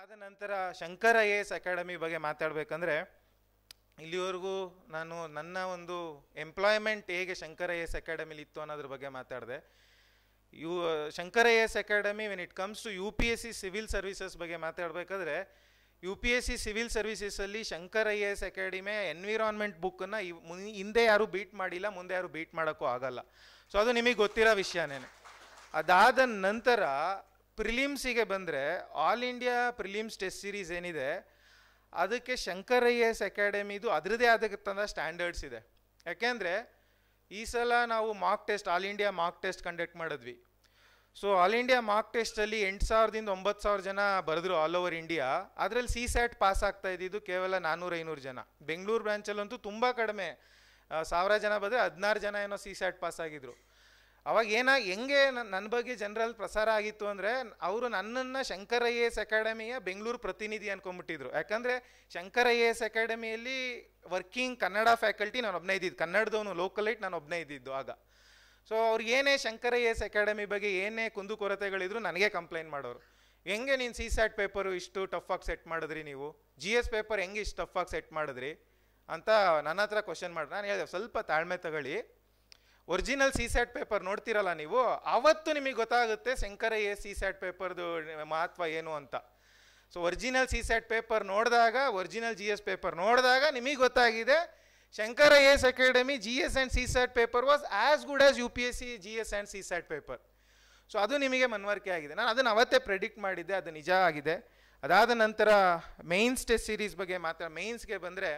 ಅದಾದ ನಂತರ Shankar I A S academy ಬಗ್ಗೆ ಮಾತಾಡಬೇಕಂದ್ರೆ ಇಲ್ಲಿವರೆಗೂ ನಾನು ನನ್ನ ಒಂದು ಎಂಪ್ಲಾಯ್ಮೆಂಟ್ ಹೇಗೆ ಶಂಕರ ಐ ಎಸ್ ಅಕಾಡೆಮಿಲಿ ಇತ್ತು ಅನ್ನೋದ್ರ ಬಗ್ಗೆ ಮಾತಾಡಿದೆ you Shankar I S academy when it comes to U P S C civil services ಬಗ್ಗೆ ಮಾತಾಡಬೇಕಾದ್ರೆ U P S C civil ಸರ್ವಿಸಸಲ್ಲಿ ಶಂಕರ್ ಐ ಎ ಎಸ್ ಅಕಾಡೆಮಿಯ ಎನ್ವಿರಾನ್ಮೆಂಟ್ ಬುಕ್ಕನ್ನು ಹಿಂದೆ ಯಾರೂ ಬೀಟ್ ಮಾಡಿಲ್ಲ ಮುಂದೆ ಯಾರೂ ಬೀಟ್ ಮಾಡೋಕ್ಕೂ ಆಗಲ್ಲ ಸೊ ಅದು ನಿಮಗೆ ಗೊತ್ತಿರೋ ವಿಷಯನೇ ಅದಾದ ನಂತರ ಪ್ರಿಲಿಮ್ಸಿಗೆ ಬಂದರೆ all India prelims test series ಏನಿದೆ ಅದಕ್ಕೆ ಶಂಕರ್ ಐ ಎಸ್ ಅಕಾಡೆಮಿದು ಅದರದೇ ಆದಕ್ಕಂಥ ಸ್ಟ್ಯಾಂಡರ್ಡ್ಸ್ ಇದೆ ಯಾಕೆಂದರೆ ಈ ಸಲ ನಾವು mock test all India mock test conduct ಮಾಡಿದ್ವಿ ಸೊ ಆಲ್ ಇಂಡಿಯಾ ಮಾಕ್ ಟೆಸ್ಟಲ್ಲಿ ಎಂಟು ಸಾವಿರದಿಂದ ಒಂಬತ್ತು ಸಾವಿರ ಜನ ಬರೆದ್ರು ಆಲ್ ಓವರ್ ಇಂಡಿಯಾ ಅದರಲ್ಲಿ ಸಿ ಸ್ಯಾಟ್ ಪಾಸ್ ಆಗ್ತಾ ಇದ್ದಿದ್ದು ಕೇವಲ ನಾನ್ನೂರು ಐನೂರು ಜನ ಬೆಂಗಳೂರು ಬ್ರಾಂಚಲ್ಲಂತೂ ತುಂಬ ಕಡಿಮೆ ಸಾವಿರ ಜನ ಬದ್ರೆ ಹದಿನಾರು ಜನ ಏನೋ ಸಿ ಸ್ಯಾಟ್ ಪಾಸ್ ಆಗಿದ್ರು ಅವಾಗ ಏನ ಹೆಂಗೆ ನನ್ನ ಬಗ್ಗೆ ಜನರಲ್ಲಿ ಪ್ರಸಾರ ಆಗಿತ್ತು ಅಂದರೆ ಅವರು ನನ್ನನ್ನು ಶಂಕರ ಐ ಎ ಎಸ್ ಅಕಾಡೆಮಿಯ ಬೆಂಗಳೂರು ಪ್ರತಿನಿಧಿ ಅಂದ್ಕೊಂಬಿಟ್ಟಿದ್ರು ಯಾಕಂದರೆ ಶಂಕರ ಐ ಎ ಎಸ್ ಅಕಾಡೆಮಿಯಲ್ಲಿ ವರ್ಕಿಂಗ್ ಕನ್ನಡ ಫ್ಯಾಕಲ್ಟಿ ನಾನು ಒಬ್ಬನೇ ಇದ್ದಿದ್ದು ಕನ್ನಡದವನು ಲೋಕಲೈಟ್ ನಾನು ಒಬ್ಬನೇ ಇದ್ದಿದ್ದು ಆಗ ಸೊ ಅವ್ರು ಏನೇ Shankar I A S academy ಬಗ್ಗೆ ಏನೇ ಕೊರತೆಗಳಿದ್ರು ನನಗೆ ಕಂಪ್ಲೇಂಟ್ ಮಾಡೋರು ಹೆಂಗೆ ನೀನು ಸಿ ಸ್ಯಾಟ್ ಪೇಪರು ಇಷ್ಟು ಟಫಾಗಿ ಸೆಟ್ ಮಾಡಿದ್ರಿ ನೀವು ಜಿ ಎಸ್ ಪೇಪರ್ ಹೆಂಗೆ ಇಷ್ಟು ಟಫಾಗಿ ಸೆಟ್ ಮಾಡಿದ್ರಿ ಅಂತ ನನ್ನ ಹತ್ರ ಕ್ವಶನ್ ಮಾಡಿ ನಾನು ಹೇಳಿದೆ ಸ್ವಲ್ಪ ತಾಳ್ಮೆ ತಗೊಳ್ಳಿ ಒರಿಜಿನಲ್ ಸಿ ಸ್ಯಾಟ್ ಪೇಪರ್ ನೋಡ್ತೀರಲ್ಲ ನೀವು ಆವತ್ತು ನಿಮಗೆ ಗೊತ್ತಾಗುತ್ತೆ ಶಂಕರಯ್ಯ ಸಿ ಸ್ಯಾಟ್ ಪೇಪರ್ದು ಮಹತ್ವ ಏನು ಅಂತ so original C SAT paper ನೋಡಿದಾಗ ಒರಿಜಿನಲ್ ಜಿ ಎಸ್ ಪೇಪರ್ ನೋಡಿದಾಗ ನಿಮಗೆ ಗೊತ್ತಾಗಿದೆ Shankar A S academy G S and C SAT paper was as good as U P S C G S and C SAT paper so ಅದು ನಿಮಗೆ ಮನವರಿಕೆ ಆಗಿದೆ ನಾನು ಅದನ್ನು ಅವತ್ತೇ ಪ್ರೆಡಿಕ್ಟ್ ಮಾಡಿದ್ದೆ ಅದು ನಿಜ ಆಗಿದೆ ಅದಾದ ನಂತರ ಮೇನ್ಸ್ ಟೆಸ್ಟ್ ಸೀರೀಸ್ ಬಗ್ಗೆ ಮಾತ್ರ ಮೇನ್ಸ್ಗೆ ಬಂದರೆ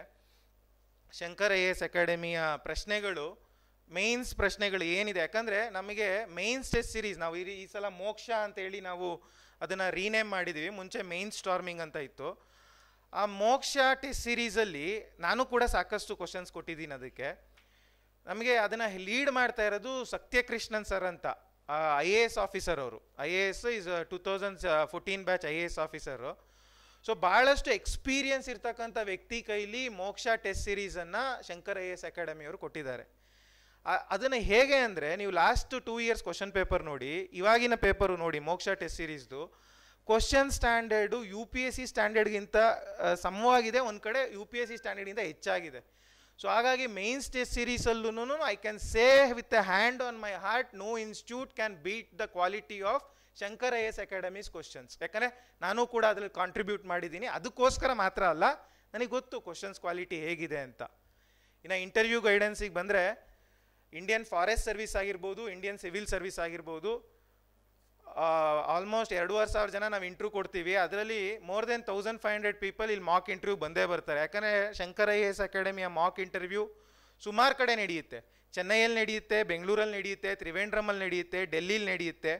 ಶಂಕರ ಎ ಎಸ್ ಅಕಾಡೆಮಿಯ ಪ್ರಶ್ನೆಗಳು ಮೇನ್ಸ್ ಪ್ರಶ್ನೆಗಳು ಏನಿದೆ ಯಾಕಂದರೆ ನಮಗೆ ಮೇನ್ಸ್ ಟೆಸ್ಟ್ ಸೀರೀಸ್ ನಾವು ಈ ಈ ಸಲ ಮೋಕ್ಷ ಅಂತೇಳಿ ನಾವು ಅದನ್ನು ರೀನೇಮ್ ಮಾಡಿದೀವಿ ಮುಂಚೆ ಮೇನ್ ಸ್ಟಾರ್ಮಿಂಗ್ ಅಂತ ಇತ್ತು ಆ ಮೋಕ್ಷ ಟೆಸ್ಟ್ ಸೀರೀಸಲ್ಲಿ ನಾನು ಕೂಡ ಸಾಕಷ್ಟು ಕ್ವಶನ್ಸ್ ಕೊಟ್ಟಿದ್ದೀನಿ ಅದಕ್ಕೆ ನಮಗೆ ಅದನ್ನು ಲೀಡ್ ಮಾಡ್ತಾ ಇರೋದು ಸತ್ಯಕೃಷ್ಣನ್ ಸರ್ ಅಂತ ಐ ಎ ಎಸ್ ಆಫೀಸರ್ ಅವರು I A S is two thousand fourteen batch I A S officer so ಭಾಳಷ್ಟು ಎಕ್ಸ್ಪೀರಿಯನ್ಸ್ ಇರ್ತಕ್ಕಂಥ ವ್ಯಕ್ತಿ ಕೈಲಿ ಮೋಕ್ಷ ಟೆಸ್ಟ್ ಸಿರೀಸನ್ನು ಶಂಕರ್ ಐ ಎ ಎಸ್ ಅಕಾಡೆಮಿಯವರು ಕೊಟ್ಟಿದ್ದಾರೆ ಅದನ್ನು ಹೇಗೆ ಅಂದರೆ ನೀವು last two years question paper ನೋಡಿ ಇವಾಗಿನ ಪೇಪರು ನೋಡಿ ಮೋಕ್ಷ ಟೆಸ್ಟ್ ಸೀರೀಸ್ದು question standard U P S C ಸ್ಟ್ಯಾಂಡರ್ಡ್ಗಿಂತ ಸಮವಾಗಿದೆ ಒಂದು ಕಡೆ ಯು ಪಿ ಎಸ್ ಸಿ ಸ್ಟ್ಯಾಂಡರ್ಡಿಂದ ಹೆಚ್ಚಾಗಿದೆ ಸೊ ಹಾಗಾಗಿ ಮೇನ್ಸ್ ಟೆಸ್ಟ್ ಸೀರೀಸಲ್ಲೂ I can say with a hand on my heart no institute can beat the quality of Shankar I S academy's questions ಯಾಕಂದರೆ ನಾನು ಕೂಡ ಅದ್ರಲ್ಲಿ ಕಾಂಟ್ರಿಬ್ಯೂಟ್ ಮಾಡಿದ್ದೀನಿ ಅದಕ್ಕೋಸ್ಕರ ಮಾತ್ರ ಅಲ್ಲ ನನಗೆ ಗೊತ್ತು ಕ್ವಶನ್ಸ್ ಕ್ವಾಲಿಟಿ ಹೇಗಿದೆ ಅಂತ ಇನ್ನು ಇಂಟರ್ವ್ಯೂ ಗೈಡೆನ್ಸಿಗೆ ಬಂದರೆ ಇಂಡಿಯನ್ ಫಾರೆಸ್ಟ್ ಸರ್ವಿಸ್ ಆಗಿರ್ಬೋದು ಇಂಡಿಯನ್ ಸಿವಿಲ್ ಸರ್ವಿಸ್ ಆಗಿರ್ಬೋದು ಆಲ್ಮೋಸ್ಟ್ ಎರಡೂವರೆ ಸಾವಿರ ಜನ ನಾವು ಇಂಟ್ರ್ಯೂ ಕೊಡ್ತೀವಿ ಅದರಲ್ಲಿ more than thousand five hundred people ಇಲ್ಲಿ ಮಾಕ್ ಇಂಟರ್ವ್ಯೂ ಬಂದೇ ಬರ್ತಾರೆ ಯಾಕಂದರೆ ಶಂಕರ್ ಐ ಎಸ್ ಅಕಾಡೆಮಿಯ ಮಾಕ್ ಇಂಟರ್ವ್ಯೂ ಸುಮಾರು ಕಡೆ ನಡೆಯುತ್ತೆ ಚೆನ್ನೈಯಲ್ಲಿ ನಡೆಯುತ್ತೆ ಬೆಂಗಳೂರಲ್ಲಿ ನಡೆಯುತ್ತೆ ತ್ರಿವೇಂದ್ರಮಲ್ಲಿ ನಡೆಯುತ್ತೆ ಡೆಲ್ಲಿಲಿ ನಡೆಯುತ್ತೆ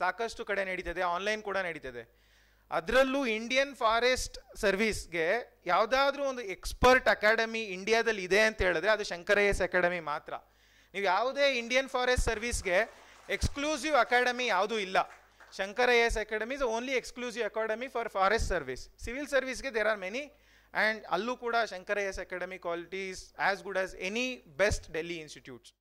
ಸಾಕಷ್ಟು ಕಡೆ ನಡೀತದೆ ಆನ್ಲೈನ್ ಕೂಡ ನಡೀತದೆ ಅದರಲ್ಲೂ ಇಂಡಿಯನ್ ಫಾರೆಸ್ಟ್ ಸರ್ವಿಸ್ಗೆ ಯಾವುದಾದ್ರೂ ಒಂದು ಎಕ್ಸ್ಪರ್ಟ್ ಅಕಾಡೆಮಿ ಇಂಡಿಯಾದಲ್ಲಿ ಇದೆ ಅಂತ ಹೇಳಿದ್ರೆ ಅದು ಎಸ್ ಅಕಾಡೆಮಿ ಮಾತ್ರ ನೀವು ಯಾವುದೇ ಇಂಡಿಯನ್ ಫಾರೆಸ್ಟ್ ಸರ್ವಿಸ್ಗೆ ಎಕ್ಸ್ಕ್ಲೂಸಿವ್ ಅಕಾಡೆಮಿ ಯಾವುದೂ ಇಲ್ಲ Shankar I S academy is only exclusive academy for forest service civil ಸರ್ವಿಸ್ಗೆ ದೇರ್ ಆರ್ ಮೆನಿ ಆ್ಯಂಡ್ ಅಲ್ಲೂ ಕೂಡ Shankar I S academy qualities as good as any best Delhi institutes